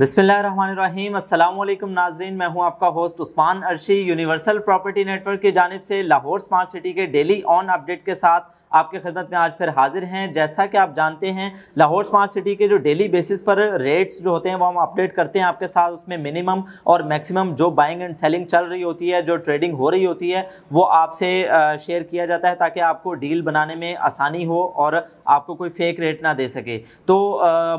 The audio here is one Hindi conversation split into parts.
बसमीम अल्लाम नाजरीन मैं हूं आपका host Usman Arshi universal property network की जानब से लाहौर स्मार्ट सिटी के डेली ऑन अपडेट के साथ आपके खिदमत में आज फिर हाजिर हैं जैसा कि आप जानते हैं लाहौर स्मार्ट सिटी के जो डेली बेसिस पर रेट्स जो होते हैं वो हम अपडेट करते हैं आपके साथ उसमें मिनिमम और मैक्सिमम जो बाइंग एंड सेलिंग चल रही होती है जो ट्रेडिंग हो रही होती है वो आपसे शेयर किया जाता है ताकि आपको डील बनाने में आसानी हो और आपको कोई फेक रेट ना दे सके तो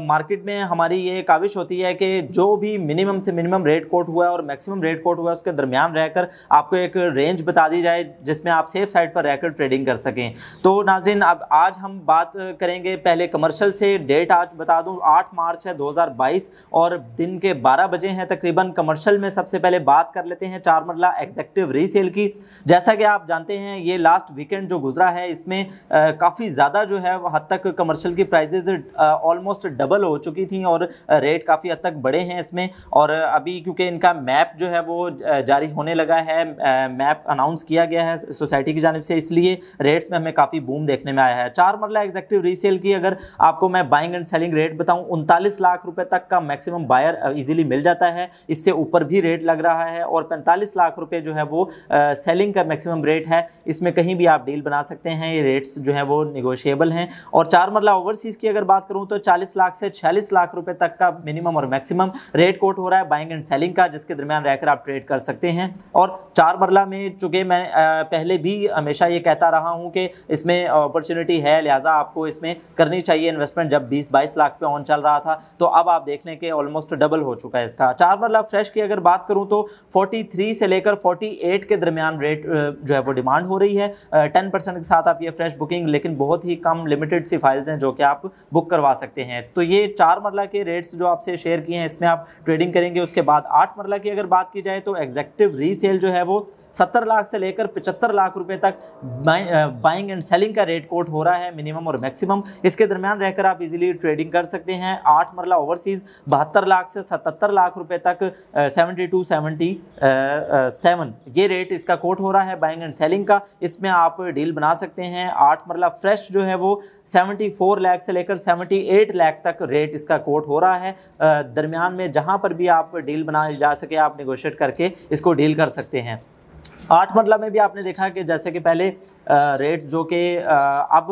मार्केट में हमारी ये काविश होती है कि जो भी मिनिमम से मिनिमम रेट कोट हुआ है और मैक्सिमम रेट कोट हुआ है उसके दरमियान रहकर आपको एक रेंज बता दी जाए जिसमें आप सेफ साइड पर रहकर ट्रेडिंग कर सकें तो नाजिन अब आज हम बात करेंगे पहले कमर्शियल से डेट आज बता दूं 8 मार्च है 2022 और दिन के 12 बजे हैं तकरीबन कमर्शियल में सबसे पहले बात कर लेते हैं चार मरला एग्जेक्टिव रीसेल की जैसा कि आप जानते हैं ये लास्ट वीकेंड जो गुजरा है इसमें काफ़ी ज़्यादा जो है हद तक कमर्शल की प्राइजेज ऑलमोस्ट डबल हो चुकी थी और रेट काफ़ी हद तक बढ़े हैं इसमें और अभी क्योंकि इनका मैप जो है वो जारी होने लगा है मैप अनाउंस किया गया है सोसाइटी की जानब से इसलिए रेट्स में हमें काफ़ी बूम देखने में आया है चार मरला एग्जेक्टिव रीसेल की अगर आपको मैं बाइंग एंड सेलिंग रेट बताऊं उनतालीस लाख रुपए तक का मैक्सिमम बायर इजीली मिल जाता है इससे ऊपर भी रेट लग रहा है और पैंतालीस लाख रुपये जो है वो सेलिंग का मैक्सिमम रेट है इसमें कहीं भी आप डील बना सकते हैं ये रेट्स जो है वो निगोशियेबल हैं और चार मरला ओवरसीज़ की अगर बात करूँ तो चालीस लाख से छियालीस लाख रुपये तक का मिनिमम और मैक्सिमम रेट कोट हो रहा है बाइंग एंड सेलिंग का जिसके दरमियान रहकर आप ट्रेड कर सकते हैं और चार मरला में चूँकि मैं पहले भी हमेशा ये कहता रहा हूँ कि इसमें अपॉर्चुनिटी है लिहाजा आपको इसमें करनी चाहिए इन्वेस्टमेंट जब बीस बाईस लाख पे ऑन चल रहा था तो अब आप देख लें कि ऑलमोस्ट डबल हो चुका है इसका चार मरला फ्रेश की अगर बात करूँ तो फोर्टी से लेकर फोर्टी के दरमियान रेट जो है वो डिमांड हो रही है टेन के साथ आप ये फ्रेश बुकिंग लेकिन बहुत ही कम लिमिटेड सी फाइल्स हैं जो कि आप बुक करवा सकते हैं तो ये चार मरला के रेट्स जो आपसे शेयर किए हैं इसमें आप ट्रेडिंग करेंगे उसके बाद आठ मरला की अगर बात की जाए तो एग्जेक्टिव रीसेल जो है वो सत्तर लाख से लेकर पचहत्तर लाख रुपए तक बाइंग एंड सेलिंग का रेट कोट हो रहा है मिनिमम और मैक्सिमम इसके दरमियान रहकर आप इजीली ट्रेडिंग कर सकते हैं आठ मरला ओवरसीज बहत्तर लाख से सतहत्तर लाख रुपए तक सेवेंटी टू सेवेंटी सेवन ये रेट इसका कोट हो रहा है बाइंग एंड सेलिंग का इसमें आप डील बना सकते हैं आठ मरला फ्रेश जो है वो सेवेंटी फोर लाख से लेकर सेवेंटी एट लाख तक रेट इसका कोट हो रहा है दरमियान में जहाँ पर भी आप डील बनाई जा सके आप निगोशिएट करके इसको डील कर सकते हैं आठ मरला में भी आपने देखा कि जैसे कि पहले रेट जो कि अब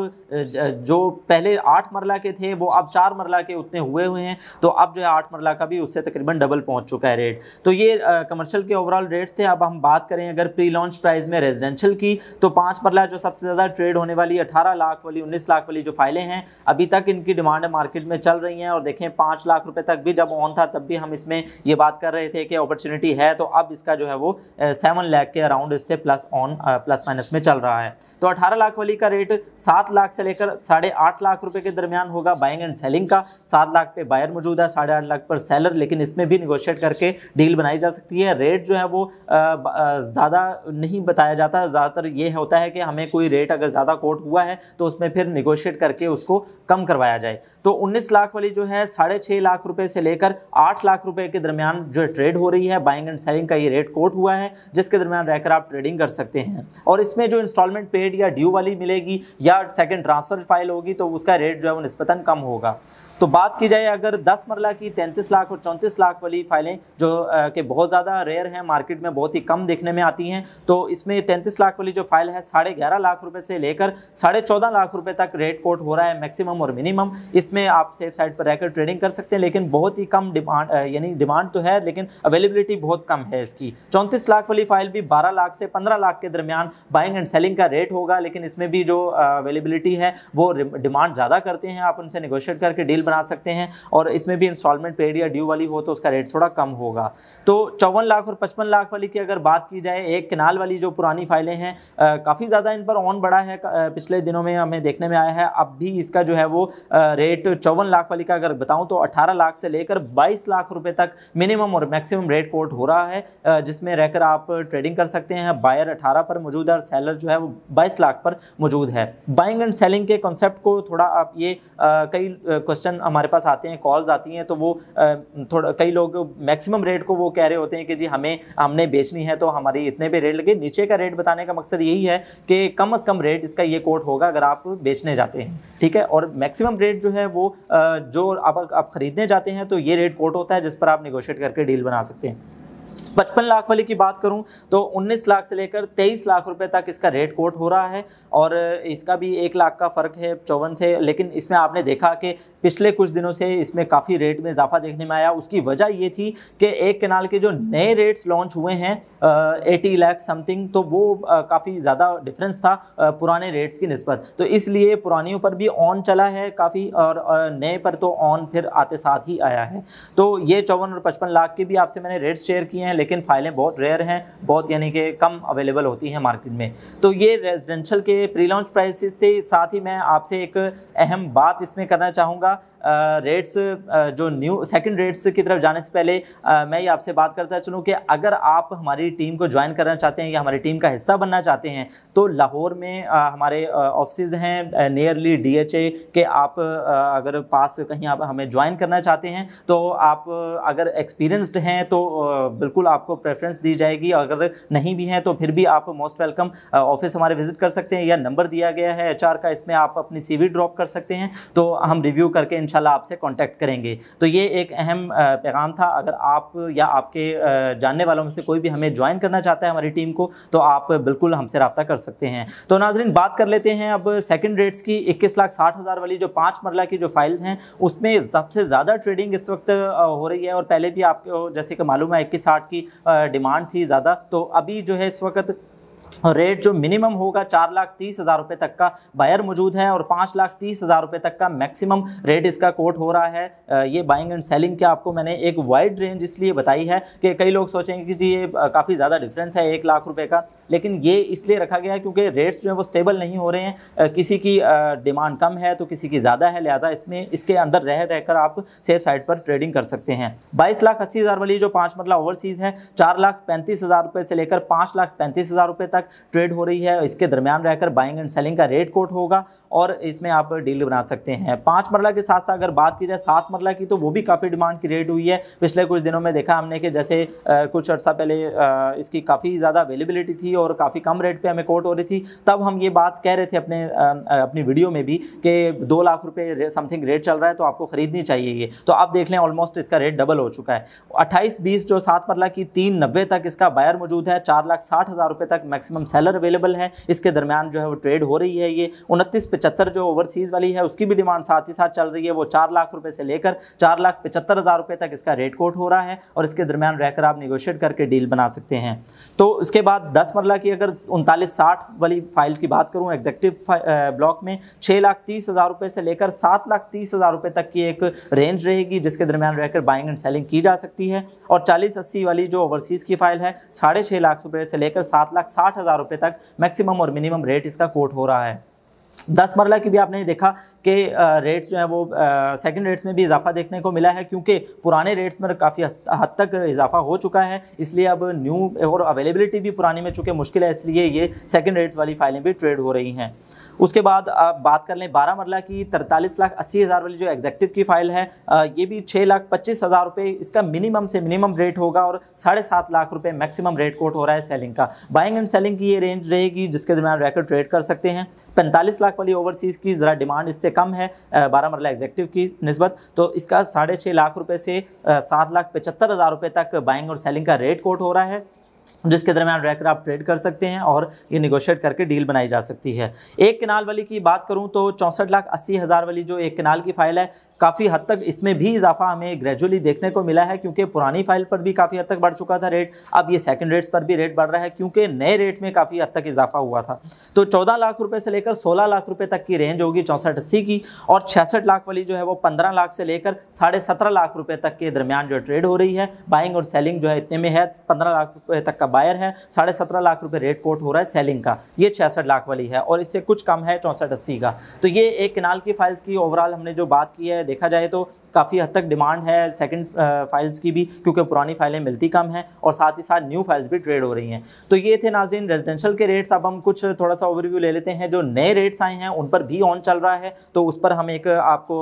जो पहले आठ मरला के थे वो अब चार मरला के उतने हुए हुए हैं तो अब जो है आठ मरला का भी उससे तकरीबन डबल पहुंच चुका है रेट तो ये कमर्शियल के ओवरऑल रेट्स थे अब हम बात करें अगर प्री लॉन्च प्राइस में रेजिडेंशियल की तो पाँच मरला जो सबसे ज़्यादा ट्रेड होने वाली अठारह लाख वाली उन्नीस लाख वाली जो फाइलें हैं अभी तक इनकी डिमांड मार्केट में चल रही हैं और देखें पाँच लाख रुपये तक भी जब ऑन था तब भी हम इसमें ये बात कर रहे थे कि अपॉर्चुनिटी है तो अब इसका जो है वो सेवन लाख के अराउंड अराउंड इससे प्लस ऑन प्लस माइनस में चल रहा है तो 18 लाख वाली का रेट 7 लाख से लेकर साढ़े आठ लाख रुपए के दरमियान होगा बाइंग एंड सेलिंग का 7 लाख पे बायर मौजूद है साढ़े आठ लाख पर सेलर लेकिन इसमें भी निगोशिएट करके डील बनाई जा सकती है रेट जो है वो ज़्यादा नहीं बताया जाता ज़्यादातर ये होता है कि हमें कोई रेट अगर ज़्यादा कोट हुआ है तो उसमें फिर निगोशिएट करके उसको कम करवाया जाए तो उन्नीस लाख वाली जो है साढ़े लाख रुपये से लेकर आठ लाख रुपये के दरमियान जो ट्रेड हो रही है बाइंग एंड सेलिंग का ये रेट कोट हुआ है जिसके दरमियान रहकर आप ट्रेडिंग कर सकते हैं और इसमें जो इंस्टॉलमेंट पेड या ड्यू वाली मिलेगी या सेकेंड ट्रांसफ़र फाइल होगी तो उसका रेट जो है वो निस्पतन कम होगा तो बात की जाए अगर 10 मरला की 33 लाख और 34 लाख वाली फाइलें जो के बहुत ज़्यादा रेयर हैं मार्केट में बहुत ही कम देखने में आती हैं तो इसमें 33 लाख वाली जो फाइल है साढ़े ग्यारह लाख रुपए से लेकर साढ़े चौदह लाख रुपए तक रेट कोट हो रहा है मैक्सिमम और मिनिमम इसमें आप सेफ साइड पर रहकर ट्रेडिंग कर सकते हैं लेकिन बहुत ही कम डिमांड यानी डिमांड तो है लेकिन अवेलेबिलिटी बहुत कम है इसकी चौंतीस लाख वाली फाइल भी बारह लाख से पंद्रह लाख के दरमियान बाइंग एंड सेलिंग का रेट होगा लेकिन इसमें भी जो अवेलेबिलिटी है वो डिमांड ज़्यादा करते हैं आप उनसे निगोशिएट करके डील बना सकते हैं और इसमें भी इंस्टॉलमेंट पेड या ड्यू वाली हो तो उसका रेट थोड़ा कम होगा तो चौवन लाख और पचपन लाख वाली की अगर बात की जाए एक किनाल वाली जो पुरानी फाइलें हैं काफ़ी ज़्यादा इन पर ऑन बढ़ा है पिछले दिनों में हमें देखने में आया है अब भी इसका जो है वो रेट चौवन लाख वाली का अगर बताऊँ तो अठारह लाख से लेकर बाईस लाख रुपये तक मिनिमम और मैक्सिमम रेट कोट हो रहा है जिसमें रहकर आप ट्रेडिंग कर सकते हैं बायर अठारह पर मौजूद है और सेलर जो है वो बाईस लाख पर मौजूद है बाइंग एंड सेलिंग के कॉन्सेप्ट को थोड़ा आप ये कई क्वेश्चन नोटिफिकेशन हमारे पास आते हैं कॉल्स आती हैं तो वो थोड़ा कई लोग मैक्सिमम रेट को वो कह रहे होते हैं कि जी हमें हमने बेचनी है तो हमारी इतने पे रेट लगे नीचे का रेट बताने का मकसद यही है कि कम अज़ कम रेट इसका ये कोट होगा अगर आप बेचने जाते हैं ठीक है और मैक्सिमम रेट जो है वो जो आप आप ख़रीदने जाते हैं तो ये रेट कोट होता है जिस पर आप निगोशिएट करके डील बना सकते हैं पचपन लाख वाले की बात करूं तो 19 लाख से लेकर 23 लाख रुपए तक इसका रेट कोट हो रहा है और इसका भी एक लाख का फ़र्क है चौवन से लेकिन इसमें आपने देखा कि पिछले कुछ दिनों से इसमें काफ़ी रेट में इजाफा देखने में आया उसकी वजह ये थी कि एक कैनाल के जो नए रेट्स लॉन्च हुए हैं एटी लैख समथिंग तो वो काफ़ी ज़्यादा डिफरेंस था पुराने रेट्स की नस्बत तो इसलिए पुरानियों पर भी ऑन चला है काफ़ी और, और नए पर तो ऑन फिर आते साथ ही आया है तो ये चौवन और पचपन लाख के भी आपसे मैंने रेट्स शेयर किए हैं लेकिन फाइलें बहुत रेयर हैं बहुत यानी कि कम अवेलेबल होती हैं मार्केट में तो ये रेजिडेंशल के प्री लॉन्च प्राइसेस थे साथ ही मैं आपसे एक अहम बात इसमें करना चाहूँगा रेट्स जो न्यू सेकंड रेट्स की तरफ जाने से पहले आ, मैं ये आपसे बात करता चलूँ कि अगर आप हमारी टीम को ज्वाइन करना चाहते हैं या हमारी टीम का हिस्सा बनना चाहते हैं तो लाहौर में आ, हमारे ऑफिस हैं नियरली डीएचए के आप आ, अगर पास कहीं आप हमें ज्वाइन करना चाहते हैं तो आप अगर एक्सपीरियंसड हैं तो बिल्कुल आपको प्रेफरेंस दी जाएगी अगर नहीं भी हैं तो फिर भी आप मोस्ट वेलकम ऑफिस हमारे विज़िट कर सकते हैं या नंबर दिया गया है एच का इसमें आप अपनी सी ड्रॉप कर सकते हैं तो हम रिव्यू कर करके इन आपसे कॉन्टैक्ट करेंगे तो ये एक अहम पैगाम था अगर आप या आपके जानने वालों में से कोई भी हमें ज्वाइन करना चाहता है हमारी टीम को तो आप बिल्कुल हमसे रबता कर सकते हैं तो नाजरीन बात कर लेते हैं अब सेकेंड रेट्स की इक्कीस लाख साठ हज़ार वाली जो पाँच मरला की जो फाइल्स हैं उसमें सबसे ज़्यादा ट्रेडिंग इस वक्त हो रही है और पहले भी आपको जैसे कि मालूम है इक्कीस साठ की डिमांड थी ज़्यादा तो अभी जो है इस वक्त और रेट जो मिनिमम होगा चार लाख तीस हज़ार रुपये तक का बायर मौजूद है और पाँच लाख तीस हज़ार रुपये तक का मैक्सिमम रेट इसका कोट हो रहा है ये बाइंग एंड सेलिंग के आपको मैंने एक वाइड रेंज इसलिए बताई है कि कई लोग सोचेंगे कि जी ये काफ़ी ज़्यादा डिफरेंस है एक लाख रुपये का लेकिन ये इसलिए रखा गया है क्योंकि रेट्स जो है वो स्टेबल नहीं हो रहे हैं किसी की डिमांड कम है तो किसी की ज़्यादा है लिहाजा इसमें इसके अंदर रह रहकर आप सेफ साइड पर ट्रेडिंग कर सकते हैं बाईस लाख अस्सी हज़ार वाली जो पाँच मरला ओवरसीज़ है चार लाख पैंतीस हज़ार रुपये से लेकर पाँच लाख पैंतीस हज़ार रुपये तक ट्रेड हो रही है इसके दरमियान रहकर बाइंग एंड सेलिंग का रेट कोट होगा और इसमें आप डील बना सकते हैं पाँच मरला के साथ साथ अगर बात की जाए सात मरला की तो वो भी काफ़ी डिमांड की रेट हुई है पिछले कुछ दिनों में देखा हमने कि जैसे कुछ अर्सा पहले इसकी काफ़ी ज़्यादा अवेलेबिलिटी थी और काफ़ी कम रेट पर हमें कोट हो रही थी तब हम ये बात कह रहे थे अपने अपनी वीडियो में भी कि दो लाख रुपये समथिंग रेट चल रहा है तो आपको ख़रीदनी चाहिए ये तो आप देख लें ऑलमोस्ट इसका रेट डबल हो चुका है अट्ठाईस बीस जो सात मरला की तीन नब्बे तक इसका बायर मौजूद है चार लाख साठ हज़ार रुपये तक मैक्सिमम हम सेलर अवेलेबल हैं इसके दरमियान जो है वो ट्रेड हो रही है ये उनतीस पचहत्तर जो ओवरसीज़ वाली है उसकी भी डिमांड साथ ही साथ चल रही है वो चार लाख रुपये से लेकर चार लाख पचहत्तर हज़ार रुपये तक इसका रेट कोट हो रहा है और इसके दरमियान रहकर आप निगोशिएट करके डील बना सकते हैं तो उसके बाद दस मरला की अगर उनतालीस साठ वाली फाइल की बात करूँ एग्जेक्टिव ब्लॉक में छः लाख तीस हज़ार रुपये से लेकर सात लाख तीस हज़ार रुपये तक की एक रेंज रहेगी जिसके दरमियान रहकर बाइंग एंड सेलिंग की जा सकती है और चालीस अस्सी वाली जो ओवरसीज़ की फाइल है साढ़े छः लाख रुपये से लेकर सात लाख साठ हज़ार रुपये तक मैक्सिमम और मिनिमम रेट इसका कोट हो रहा है दस मरला की भी आपने देखा कि रेट्स जो है वो सेकंड रेट्स में भी इजाफा देखने को मिला है क्योंकि पुराने रेट्स में काफ़ी हद तक इजाफा हो चुका है इसलिए अब न्यू और अवेलेबिलिटी भी पुरानी में चुके मुश्किल है इसलिए ये सेकंड रेट्स वाली फाइलें भी ट्रेड हो रही हैं उसके बाद आप बात कर लें बारह मरला की तरतालीस लाख अस्सी हज़ार वाली जो एग्जेक्टिव की फ़ाइल है ये भी छः लाख पच्चीस हज़ार रुपये इसका मिनिमम से मिनिमम रेट होगा और साढ़े सात लाख रुपये मैक्सिमम रेट कोट हो रहा है सेलिंग का बाइंग एंड सेलिंग की ये रेंज रहेगी जिसके दरमियान रेकर्ड ट्रेड कर सकते हैं पैंतालीस लाख वाली ओवरसीज़ की ज़रा डिमांड इससे कम है बारह मरला एग्जेक्टिव की नस्बत तो इसका साढ़े छः लाख रुपये से सात लाख पचहत्तर हज़ार रुपये तक बाइंग और सेलिंग का रेट कोट हो रहा है जिसके दरमियान रहकर आप ट्रेड कर सकते हैं और ये निगोशिएट करके डील बनाई जा सकती है एक किनाल वाली की बात करूं तो चौंसठ लाख अस्सी हज़ार वाली जो एक किनाल की फ़ाइल है काफ़ी हद तक इसमें भी इजाफा हमें ग्रेजुअली देखने को मिला है क्योंकि पुरानी फाइल पर भी काफ़ी हद तक बढ़ चुका था रेट अब ये सेकंड रेट्स पर भी रेट बढ़ रहा है क्योंकि नए रेट में काफ़ी हद तक इजाफा हुआ था तो चौदह लाख रुपए से लेकर सोलह लाख रुपए तक की रेंज होगी चौंसठ अस्सी की और छियासठ लाख वाली जो है वो पंद्रह लाख से लेकर साढ़े सत्रह लाख रुपये तक के दरमियान जो ट्रेड हो रही है बाइंग और सेलिंग जो है इतने में है पंद्रह लाख रुपये तक का बायर है साढ़े सत्रह लाख रुपये रेट कोट हो रहा है सेलिंग का ये छियासठ लाख वाली है और इससे कुछ कम है चौंसठ अस्सी का तो ये एक किनाल की फाइल्स की ओवरऑल हमने जो बात की है देखा जाए तो काफ़ी हद तक डिमांड है सेकेंड फाइल्स की भी क्योंकि पुरानी फाइलें मिलती कम हैं और साथ ही साथ न्यू फाइल्स भी ट्रेड हो रही हैं तो ये थे नाजरीन रेजिडेंशियल के रेट्स अब हम कुछ थोड़ा सा ओवरव्यू ले लेते हैं जो नए रेट्स आए हैं उन पर भी ऑन चल रहा है तो उस पर हम एक आपको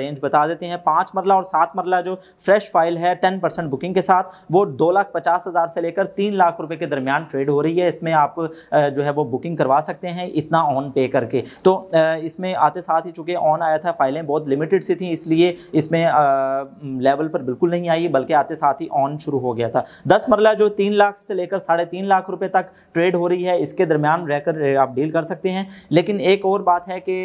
रेंज बता देते हैं पाँच मरला और सात मरला जो फ्रेश फाइल है टेन परसेंट बुकिंग के साथ वो दो लाख पचास हज़ार से लेकर तीन लाख रुपये के दरमियान ट्रेड हो रही है इसमें आप जो है वो बुकिंग करवा सकते हैं इतना ऑन पे करके तो इसमें आते साथ ही चूँकि ऑन आया था फाइलें बहुत लिमिटेड सी थी इसलिए इसमें लेवल पर बिल्कुल नहीं आई बल्कि आते साथ ही ऑन शुरू हो गया था दस मरला जो तीन लाख से लेकर साढ़े तीन लाख रुपये तक ट्रेड हो रही है इसके दरमियान रहकर आप डील कर सकते हैं लेकिन एक और बात है कि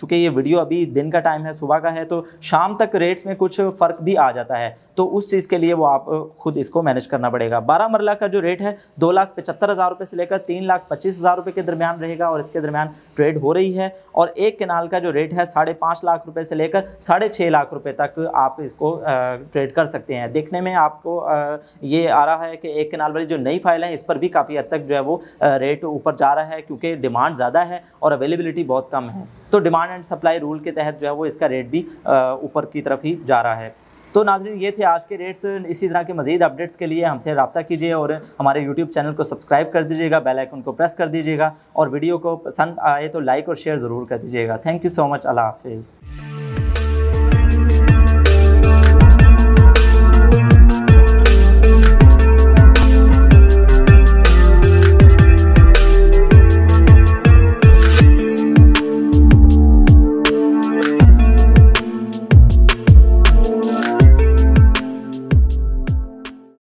चूंकि ये वीडियो अभी दिन का टाइम है सुबह का है तो शाम तक रेट्स में कुछ फ़र्क भी आ जाता है तो उस चीज़ के लिए वो आप खुद इसको मैनेज करना पड़ेगा बारह मरला का जो रेट है दो लाख पचहत्तर हज़ार रुपये से लेकर तीन लाख पच्चीस हज़ार रुपये के दरमियान रहेगा और इसके दरमियान ट्रेड हो रही है और एक केनाल का जो रेट है साढ़े पाँच लाख रुपये से लेकर साढ़े छः लाख रुपये तक आप इसको ट्रेड कर सकते हैं देखने में आपको ये आ रहा है कि एक कनाल वाली जो नई फाइल है इस पर भी काफ़ी हद तक जो है वो रेट ऊपर जा रहा है क्योंकि डिमांड ज़्यादा है और अवेलेबिलिटी बहुत कम है तो डिमांड एंड सप्लाई रूल के तहत जो है वो इसका रेट भी ऊपर की तरफ ही जा रहा है तो नाजरीन ये थे आज के रेट्स इसी तरह के मजीद अपडेट्स के लिए हमसे रबता कीजिए और हमारे यूट्यूब चैनल को सब्सक्राइब कर दीजिएगा बेल आइकन को प्रेस कर दीजिएगा और वीडियो को पसंद आए तो लाइक और शेयर ज़रूर कर दीजिएगा thank you so much Allah हाफिज़